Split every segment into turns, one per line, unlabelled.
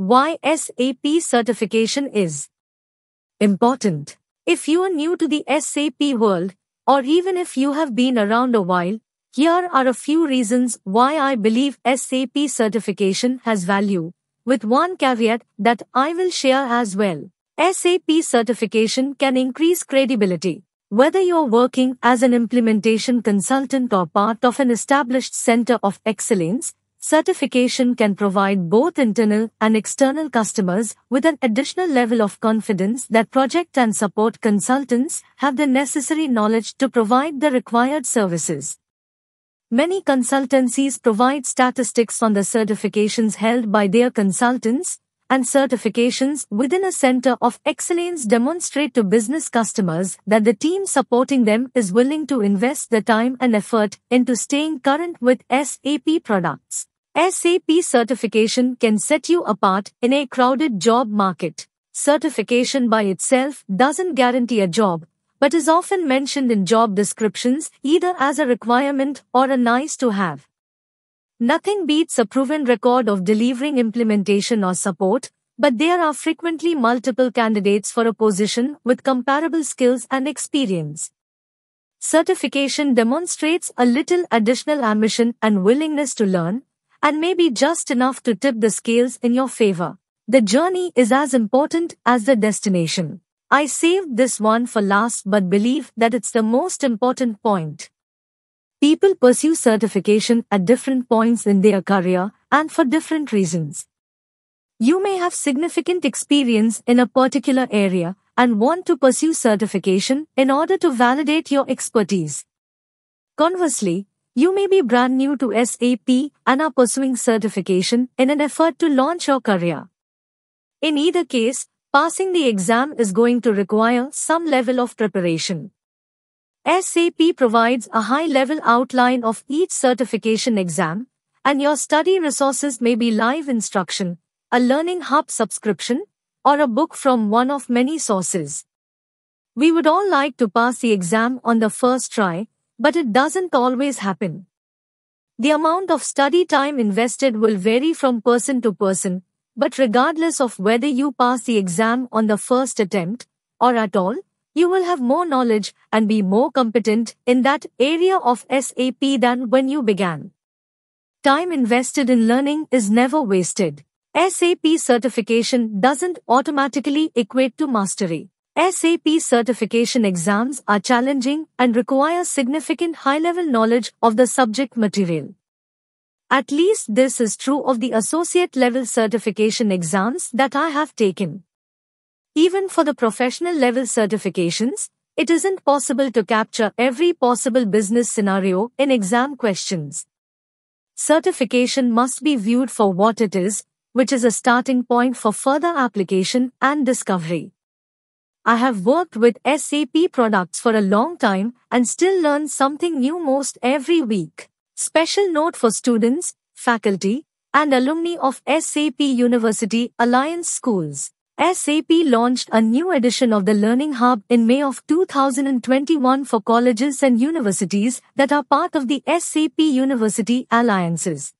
why SAP certification is important. If you are new to the SAP world, or even if you have been around a while, here are a few reasons why I believe SAP certification has value, with one caveat that I will share as well. SAP certification can increase credibility. Whether you're working as an implementation consultant or part of an established center of excellence, Certification can provide both internal and external customers with an additional level of confidence that project and support consultants have the necessary knowledge to provide the required services. Many consultancies provide statistics on the certifications held by their consultants, and certifications within a center of excellence demonstrate to business customers that the team supporting them is willing to invest the time and effort into staying current with SAP products. SAP certification can set you apart in a crowded job market. Certification by itself doesn't guarantee a job, but is often mentioned in job descriptions either as a requirement or a nice to have. Nothing beats a proven record of delivering implementation or support, but there are frequently multiple candidates for a position with comparable skills and experience. Certification demonstrates a little additional ambition and willingness to learn, and may be just enough to tip the scales in your favor. The journey is as important as the destination. I saved this one for last but believe that it's the most important point. People pursue certification at different points in their career and for different reasons. You may have significant experience in a particular area and want to pursue certification in order to validate your expertise. Conversely, you may be brand new to SAP and are pursuing certification in an effort to launch your career. In either case, passing the exam is going to require some level of preparation. SAP provides a high level outline of each certification exam, and your study resources may be live instruction, a learning hub subscription, or a book from one of many sources. We would all like to pass the exam on the first try, but it doesn't always happen. The amount of study time invested will vary from person to person, but regardless of whether you pass the exam on the first attempt or at all, you will have more knowledge and be more competent in that area of SAP than when you began. Time invested in learning is never wasted. SAP certification doesn't automatically equate to mastery. SAP certification exams are challenging and require significant high-level knowledge of the subject material. At least this is true of the associate level certification exams that I have taken. Even for the professional level certifications, it isn't possible to capture every possible business scenario in exam questions. Certification must be viewed for what it is, which is a starting point for further application and discovery. I have worked with SAP products for a long time and still learn something new most every week. Special note for students, faculty, and alumni of SAP University Alliance Schools. SAP launched a new edition of the Learning Hub in May of 2021 for colleges and universities that are part of the SAP University Alliances.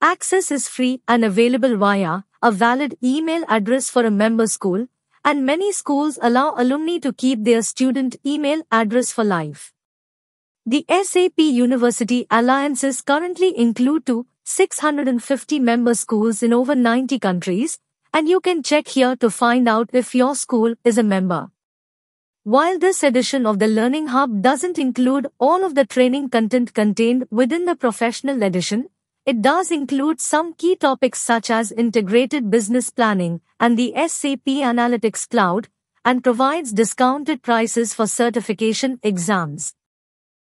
Access is free and available via a valid email address for a member school and many schools allow alumni to keep their student email address for life. The SAP University Alliances currently include to 650 member schools in over 90 countries, and you can check here to find out if your school is a member. While this edition of the Learning Hub doesn't include all of the training content contained within the professional edition, it does include some key topics such as integrated business planning and the SAP Analytics Cloud and provides discounted prices for certification exams.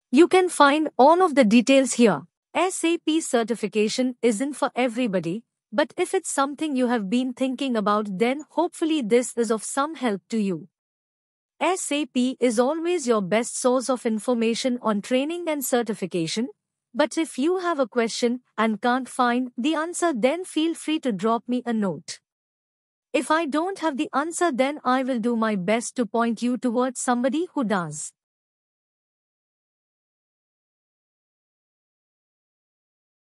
You can find all of the details here. SAP certification isn't for everybody, but if it's something you have been thinking about, then hopefully this is of some help to you. SAP is always your best source of information on training and certification, but if you have a question and can't find the answer, then feel free to drop me a note. If I don't have the answer, then I will do my best to point you towards somebody who does.